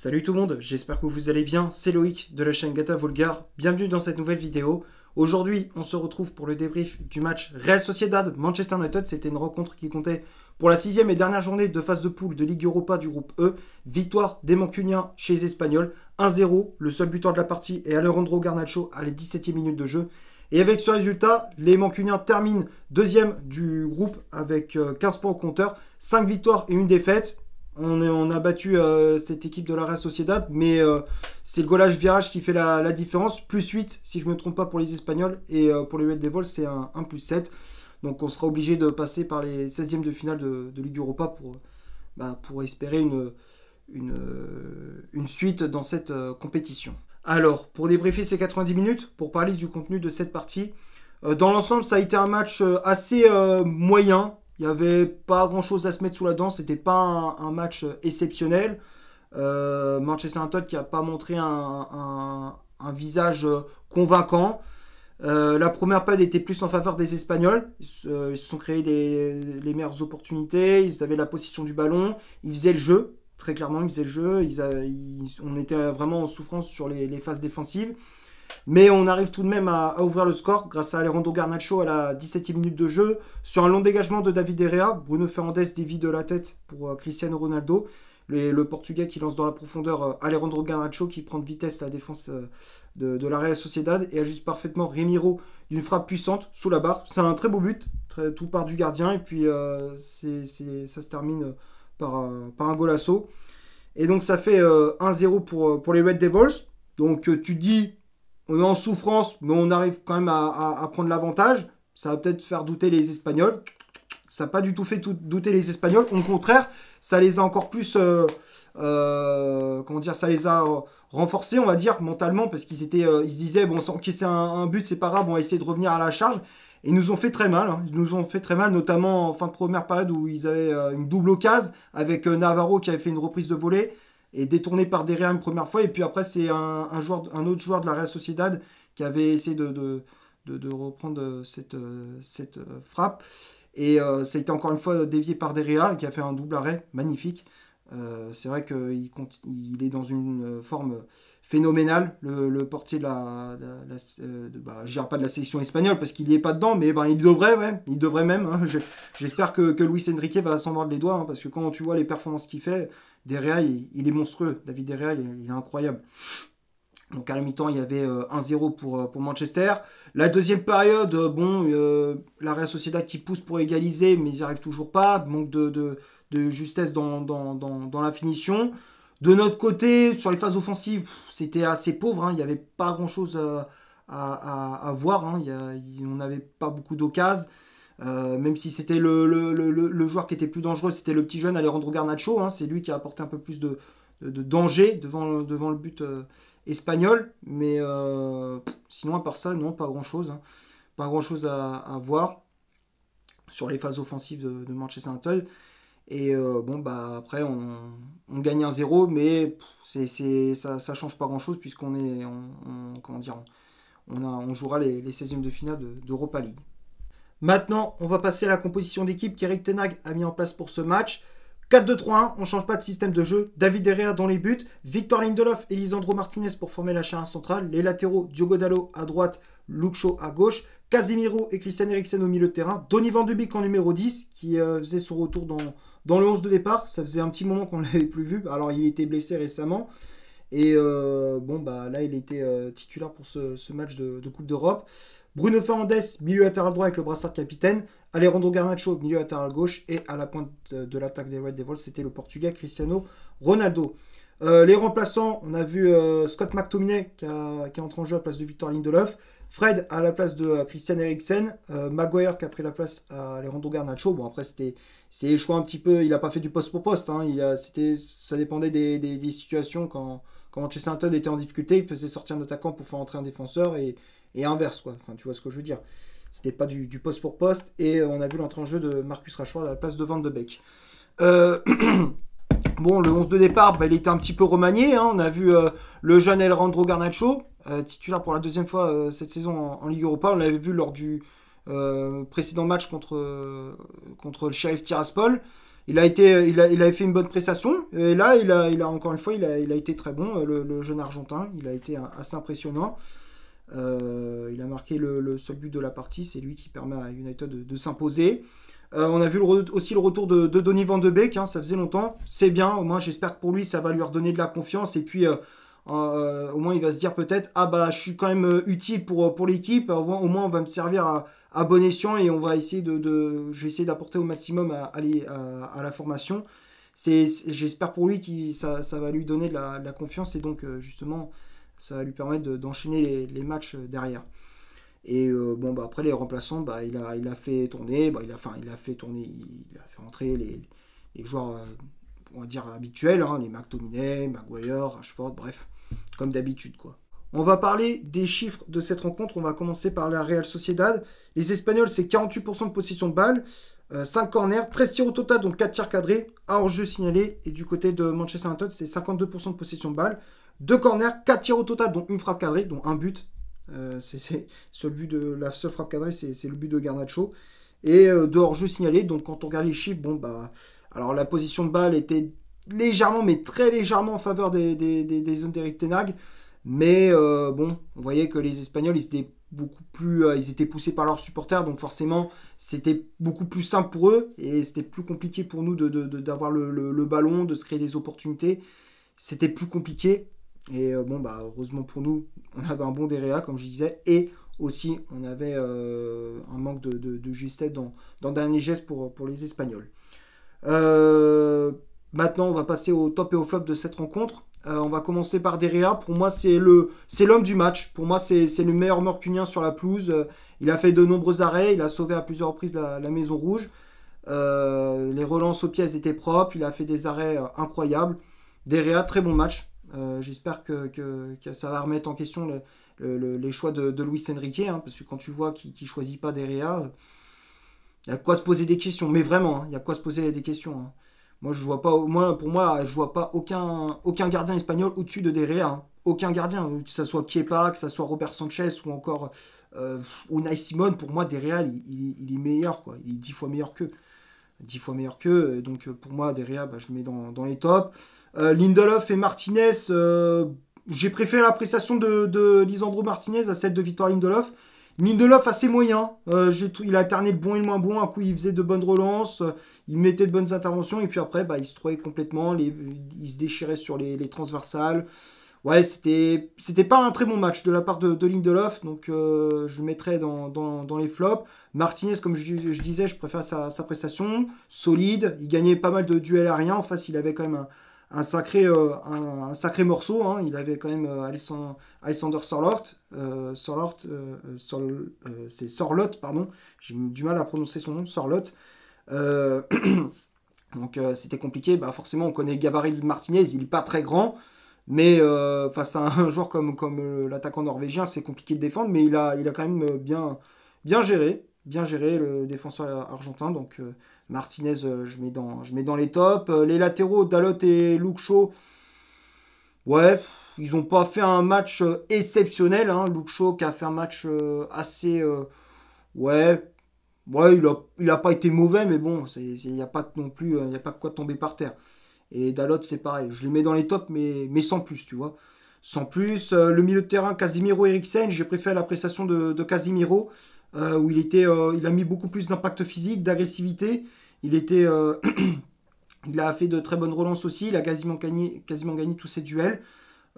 Salut tout le monde, j'espère que vous allez bien, c'est Loïc de la chaîne Gata Volgar, bienvenue dans cette nouvelle vidéo. Aujourd'hui, on se retrouve pour le débrief du match Real Sociedad Manchester United. C'était une rencontre qui comptait pour la sixième et dernière journée de phase de poule de Ligue Europa du groupe E. Victoire des Mancuniens chez les Espagnols, 1-0, le seul buteur de la partie est Alejandro Garnacho à les 17e minutes de jeu. Et avec ce résultat, les Mancuniens terminent deuxième du groupe avec 15 euh, points au compteur, 5 victoires et une défaite. On, a battu euh, cette équipe de la Real Sociedad, mais euh, c'est le golage virage qui fait la, différence. Plus 8, si je ne me trompe pas, pour les Espagnols. Et euh, pour les Red Devils, c'est un, plus 7. Donc on sera obligé de passer par les 16e de finale de, Ligue Europa pour, bah, pour espérer une, une, suite dans cette compétition. Alors, pour débriefer ces 90 minutes, pour parler du contenu de cette partie, dans l'ensemble, ça a été un match assez moyen, il n'y avait pas grand-chose à se mettre sous la dent. C'était pas un, match euh, exceptionnel. Euh, Manchester United qui n'a pas montré un, visage euh, convaincant. la première période était plus en faveur des Espagnols. Ils, se, sont créés les meilleures opportunités. Ils avaient la position du ballon. Ils faisaient le jeu. Très clairement, ils faisaient le jeu. on était vraiment en souffrance sur les, les phases défensives. Mais on arrive tout de même à, ouvrir le score grâce à Alejandro Garnacho à la 17e minute de jeu. Sur un long dégagement de David Herrera, Bruno Fernandez dévie de la tête pour euh, Cristiano Ronaldo. le Portugais qui lance dans la profondeur euh, Alejandro Garnacho qui prend de vitesse la défense euh, de, de la Real Sociedad et ajuste parfaitement Remiro d'une frappe puissante sous la barre. C'est un très beau but, tout part du gardien et puis c'est ça se termine par, par un golasso. Et donc ça fait 1-0 pour, pour les Red Devils. Donc tu dis on est en souffrance, mais on arrive quand même à, prendre l'avantage. Ça va peut-être faire douter les Espagnols. Ça n'a pas du tout fait douter les Espagnols. Au contraire, ça les a encore plus. Euh, euh, comment dire Ça les a euh, renforcés, on va dire, mentalement, parce qu'ils étaient, ils se disaient bon, sans c'est un, but, c'est pas grave, on va essayer de revenir à la charge. Et ils nous ont fait très mal. Hein. Ils nous ont fait très mal, notamment en fin de première période où ils avaient une double occasion avec Navarro qui avait fait une reprise de volée et détourné par derrière une première fois. Et puis après, c'est un, joueur, un autre joueur de la Real Sociedad qui avait essayé de, de, reprendre euh, cette, euh, cette euh, frappe. Et ça a été encore une fois dévié par Derrea qui a fait un double arrêt magnifique. c'est vrai qu'il il est dans une forme phénoménal, le, portier de la, euh, bah, pas de la sélection espagnole parce qu'il n'y est pas dedans, mais ben, il devrait, ouais, il devrait même. Hein. J'espère que, que, Luis Enrique va s'en mordre les doigts, hein, parce que quand tu vois les performances qu'il fait, des il, il, est monstrueux. David Derrea, il, est incroyable. Donc à la mi-temps, il y avait 1-0 euh, pour, euh, pour Manchester. La deuxième période, bon, la Real Sociedad qui pousse pour égaliser, mais ils n'y arrivent toujours pas. Manque de, de, justesse dans, dans, dans la finition. De notre côté, sur les phases offensives, c'était assez pauvre. Hein. Il n'y avait pas grand-chose euh, à, voir. Hein. on n'avait pas beaucoup d'occases. Euh, même si c'était le, joueur qui était plus dangereux, c'était le petit jeune Alejandro Garnacho. Hein. C'est lui qui a apporté un peu plus de, danger devant, le but euh, espagnol. Mais sinon, à part ça, non, pas grand-chose. Pas grand-chose à, voir sur les phases offensives de, de Manchester United. Et euh, bon, bah, après, on, gagne un 0 mais ça, ne change pas grand-chose puisqu'on est, comment dire, on, on jouera les, 16e de finale d'Europa League. Maintenant, on va passer à la composition d'équipe qu'Eric Tenag a mis en place pour ce match. 4-2-3-1, on ne change pas de système de jeu. David Herrera dans les buts, Victor Lindelof et Lisandro Martinez pour former la chaîne centrale. Les latéraux, Diogo Dallo à droite, Luke Shaw à gauche, Casemiro et Christian Eriksen au milieu de terrain, Donny Van de en numéro 10 qui euh, faisait son retour dans, dans le 11 de départ. Ça faisait un petit moment qu'on ne l'avait plus vu. Alors, il était blessé récemment. Et euh, bon, bah là, il était euh, titulaire pour ce, match de, Coupe d'Europe. Bruno Fernandes, milieu latéral droit avec le brassard capitaine. Alejandro Garnacho, milieu latéral gauche. Et à la pointe de, l'attaque des Red Devils, c'était le Portugais Cristiano Ronaldo. Euh, les remplaçants, on a vu Scott McTominay qui, entre en jeu à la place de Victor Lindelof. Fred à la place de euh, Christian Eriksen, euh, Maguire qui a pris la place à Alejandro Garnacho. Bon, après, c'était c'est choix un petit peu, il n'a pas fait du poste pour poste, hein. c'était, ça dépendait des, situations. Quand, quand, Manchester United était en difficulté, il faisait sortir un attaquant pour faire entrer un défenseur et, inverse, quoi. Enfin, tu vois ce que je veux dire. C'était pas du, poste pour poste, et euh, on a vu l'entrée en jeu de Marcus Rashford à la place de Van de Beek. Bon, le 11 de départ, bah, il était un petit peu remanié. Hein. On a vu euh, le jeune Elrandro Garnacho, euh, titulaire pour la deuxième fois euh, cette saison en, Ligue Europa. On l'avait vu lors du précédent match contre, contre le Sheriff Tiraspol. Il, a été, il, a, avait fait une bonne prestation. Et là, il a, il a encore une fois, il a, été très bon, le, jeune Argentin. Il a été assez impressionnant. il a marqué le, seul but de la partie. C'est lui qui permet à United de s'imposer. Euh, on a vu aussi le retour de, Donny Van de Beek, hein, ça faisait longtemps. C'est bien, au moins j'espère que pour lui ça va lui redonner de la confiance et puis euh, euh, au moins il va se dire peut-être ah bah je suis quand même utile pour, pour l'équipe, au moins, on va me servir à, bon escient et on va essayer de, je vais essayer d'apporter au maximum à, à la formation. J'espère pour lui que ça, va lui donner de la, confiance et donc justement ça va lui permettre d'enchaîner les matchs derrière. Et euh, bon, bah, après les remplaçants, bah, il, a, il a fait tourner, bah, il, a, il a fait tourner, il, a fait entrer les, joueurs, euh, on va dire, habituels, hein, les McTominay, Maguire, Ashford bref, comme d'habitude. quoi. On va parler des chiffres de cette rencontre. On va commencer par la Real Sociedad. Les Espagnols, c'est 48% de possession de balle, 5 euh, corners, 13 tirs au total, donc 4 tirs cadrés, hors-jeu signalé. Et du côté de Manchester United, c'est 52% de possession de balle, 2 corners, 4 tirs au total, dont une frappe cadrée, dont un but, euh, c'est le but de la seule frappe cadrée, c'est le but de Garnacho. Et euh, dehors je jeu signalé, donc quand on regarde les chiffres, bon bah, alors la position de balle était légèrement, mais très légèrement en faveur des, des, zones d'Eric Tenag. Mais euh, bon, on voyait que les Espagnols, ils étaient beaucoup plus, ils étaient poussés par leurs supporters, donc forcément, c'était beaucoup plus simple pour eux et c'était plus compliqué pour nous de, d'avoir le, le, ballon, de se créer des opportunités. C'était plus compliqué. Et euh, bon, bah, heureusement pour nous, on avait un bon DREA, comme je disais, et aussi on avait euh, un manque de, de, justesse dans, dans dernier geste pour, pour les Espagnols. Euh, maintenant, on va passer au top et au flop de cette rencontre. on va commencer par Derrea. Pour moi, c'est le c'est l'homme du match. Pour moi, c'est le meilleur morcunien sur la pelouse. Il a fait de nombreux arrêts. Il a sauvé à plusieurs reprises la, Maison Rouge. les relances aux pièces étaient propres. Il a fait des arrêts incroyables. Deréa très bon match. Euh, j'espère que, ça va remettre en question les choix de, Luis Enrique, hein, parce que quand tu vois qu'il ne choisit pas des euh, il y a quoi se poser des questions. Mais vraiment, hein, il y a quoi se poser des questions. Hein. Moi, je vois pas, moi, pour moi, je vois pas aucun, gardien espagnol au-dessus de Derrea. Hein. Aucun gardien, que ce soit Kepa, que ce soit Robert Sanchez ou encore euh, Unai Simon. Pour moi, Derrea, il, il, est meilleur, Il est dix fois meilleur qu'eux. 10 fois meilleur qu'eux. Donc euh, pour moi, Deria, bah, je mets dans, les tops. Euh, Lindelof et Martinez, euh, j'ai préféré l'appréciation de, Lisandro Martinez à celle de Victor Lindelof. Lindelof assez moyen, euh, il a alterné le bon et le moins bon, un coup il faisait de bonnes relances, il mettait de bonnes interventions, et puis après bah, il se trouvait complètement, les, il se déchirait sur les transversales, ouais, c'était, pas un très bon match de la part de, de Lindelof, donc euh, je le mettrais dans, les flops. Martinez, comme je, disais, je préfère sa, sa, prestation, solide, il gagnait pas mal de duels rien. en face il avait quand même un, sacré, euh, un, sacré morceau, hein. il avait quand même euh, Sorlotte. Alexander euh, c'est sorlotte pardon, j'ai du mal à prononcer son nom, sorlotte donc c'était compliqué, bah, forcément on connaît le gabarit de Martinez, il n'est pas très grand. Mais euh, face à un joueur comme, euh, l'attaquant norvégien, c'est compliqué de défendre, mais il a, quand même euh, bien, bien géré, bien géré le défenseur argentin. Donc Martinez, je, mets dans, je mets dans les tops. les latéraux, Dalot et Luke Shaw, ouais, ils n'ont pas fait un match exceptionnel. Hein. Luke qui a fait un match assez, ouais, il n'a pas été mauvais, mais bon, il n'y a pas non plus, il a pas de quoi tomber par terre. Et Dalot, c'est pareil. Je le mets dans les tops, mais, mais sans plus, tu vois. Sans plus. Euh, le milieu de terrain, Casimiro Eriksen, j'ai préféré la prestation de, Casimiro, euh, où il, était, euh, il a mis beaucoup plus d'impact physique, d'agressivité. Il était. il a fait de très bonnes relances aussi. Il a quasiment gagné, quasiment gagné tous ses duels.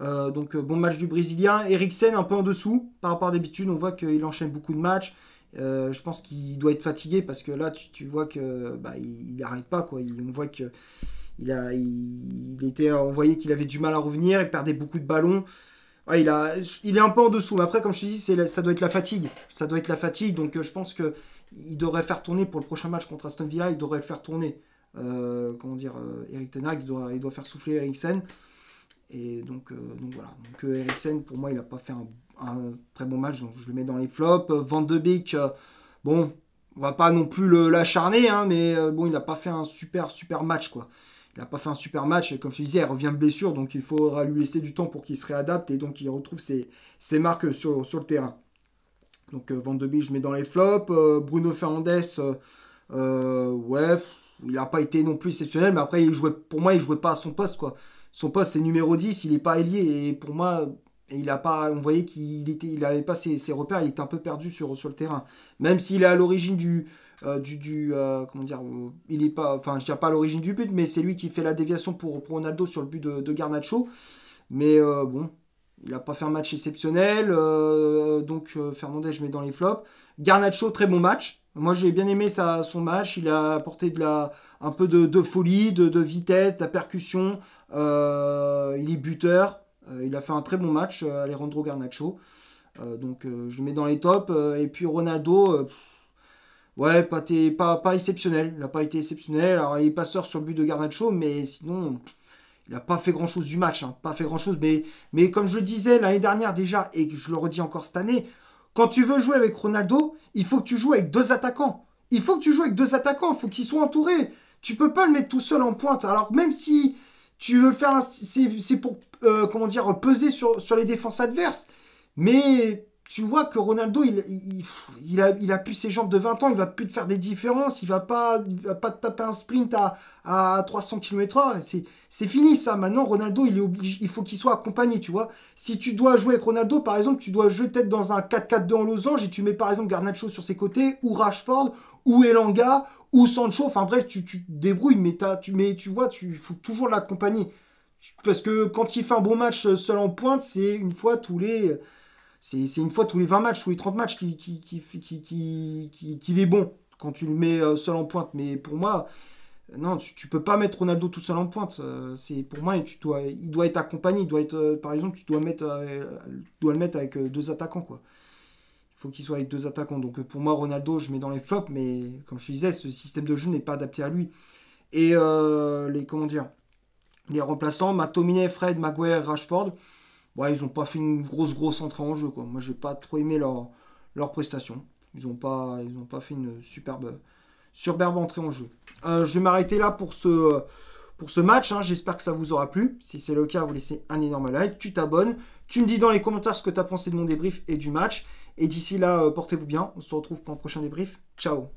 donc, bon match du Brésilien. Eriksen, un peu en dessous par rapport à d'habitude. On voit qu'il enchaîne beaucoup de matchs. je pense qu'il doit être fatigué parce que là, tu, vois que bah, il n'arrête pas. Quoi. on voit que il, a, il, était, on qu'il avait du mal à revenir, il perdait beaucoup de ballons. il, a, il est un peu en dessous. Mais après, comme je te dis, ça doit être la fatigue. Ça doit être la fatigue. Donc, euh, je pense que il devrait faire tourner pour le prochain match contre Aston Villa. Il devrait faire tourner. Euh, comment dire euh, Eric Tenag, il doit, il doit faire souffler Eriksen. Et donc, voilà. Donc, Eriksen, pour moi, il n'a pas fait un, très bon match. Donc, je le mets dans les flops. Van de Beek, bon, on va pas non plus l'acharner, hein, mais bon, il n'a pas fait un super, super match, quoi n'a pas fait un super match. Et comme je te disais, il revient de blessure, donc il faudra lui laisser du temps pour qu'il se réadapte et donc il retrouve ses, marques sur, le terrain. Donc euh, Van de Beek, je mets dans les flops. Euh, Bruno Fernandez, euh, ouais, il n'a pas été non plus exceptionnel, mais après, il jouait, pour moi, il jouait pas à son poste. quoi. Son poste, c'est numéro 10, il n'est pas ailier. Et pour moi, il a pas, on voyait qu'il n'avait il pas ses, ses, repères, il était un peu perdu sur, sur le terrain. Même s'il est à l'origine du, euh, du, euh, comment dire, euh, il est pas, enfin je dirais pas à l'origine du but, mais c'est lui qui fait la déviation pour, Ronaldo sur le but de, de Garnacho. Mais bon, il n'a pas fait un match exceptionnel. donc Fernandez, je mets dans les flops. Garnacho, très bon match. Moi, j'ai bien aimé sa, son match. Il a apporté de la, un peu de, folie, de, vitesse, de la percussion. il est buteur. il a fait un très bon match, Alejandro Garnacho. donc, je le mets dans les tops. et puis Ronaldo, ouais, pas, exceptionnel. Il n'a pas été exceptionnel. Alors, il est passeur sur le but de Show, mais sinon, il n'a pas fait grand-chose du match. Hein. Pas fait grand-chose. Mais, mais comme je le disais l'année dernière déjà, et je le redis encore cette année, quand tu veux jouer avec Ronaldo, il faut que tu joues avec deux attaquants. Il faut que tu joues avec deux attaquants. Il faut qu'ils soient entourés. Tu peux pas le mettre tout seul en pointe. Alors, même si tu veux le faire, c'est pour, euh, comment dire, peser sur, sur les défenses adverses. Mais tu vois que Ronaldo, il, il, a, plus ses jambes de 20 ans, il va plus te faire des différences, il va pas, va pas te taper un sprint à, à 300 km/h. C'est fini ça. Maintenant, Ronaldo, il, est obligé, il faut qu'il soit accompagné, tu vois. Si tu dois jouer avec Ronaldo, par exemple, tu dois jouer peut-être dans un 4-4-2 en losange et tu mets par exemple Garnacho sur ses côtés, ou Rashford, ou Elanga, ou Sancho. Enfin bref, tu, te débrouilles, mais, tu, mais tu vois, il faut toujours l'accompagner. Parce que quand il fait un bon match euh, seul en pointe, c'est une fois tous les. C'est une fois tous les 20 matchs, tous les 30 matchs qu'il est bon quand tu le mets euh, seul en pointe. Mais pour moi, euh, non, tu, ne peux pas mettre Ronaldo tout seul en pointe. Euh, c'est pour moi, tu il doit être accompagné. doit être, par exemple, tu dois, mettre, le mettre avec deux attaquants. Quoi. Il faut qu'il soit avec deux attaquants. Donc pour moi, Ronaldo, je mets dans les flops, mais comme je disais, ce système de jeu n'est pas adapté à lui. Et les comment dire, les remplaçants, McTominay, Fred, Maguire, Rashford ils n'ont pas fait une grosse grosse entrée en jeu. Quoi. Moi, j'ai pas trop aimé leur, leur prestation. Ils n'ont pas, pas fait une superbe, superbe entrée en jeu. Euh, je vais m'arrêter là pour ce, pour ce match. Hein. J'espère que ça vous aura plu. Si c'est le cas, vous laissez un énorme like. Tu t'abonnes. Tu me dis dans les commentaires ce que tu as pensé de mon débrief et du match. Et d'ici là, euh, portez-vous bien. On se retrouve pour un prochain débrief. Ciao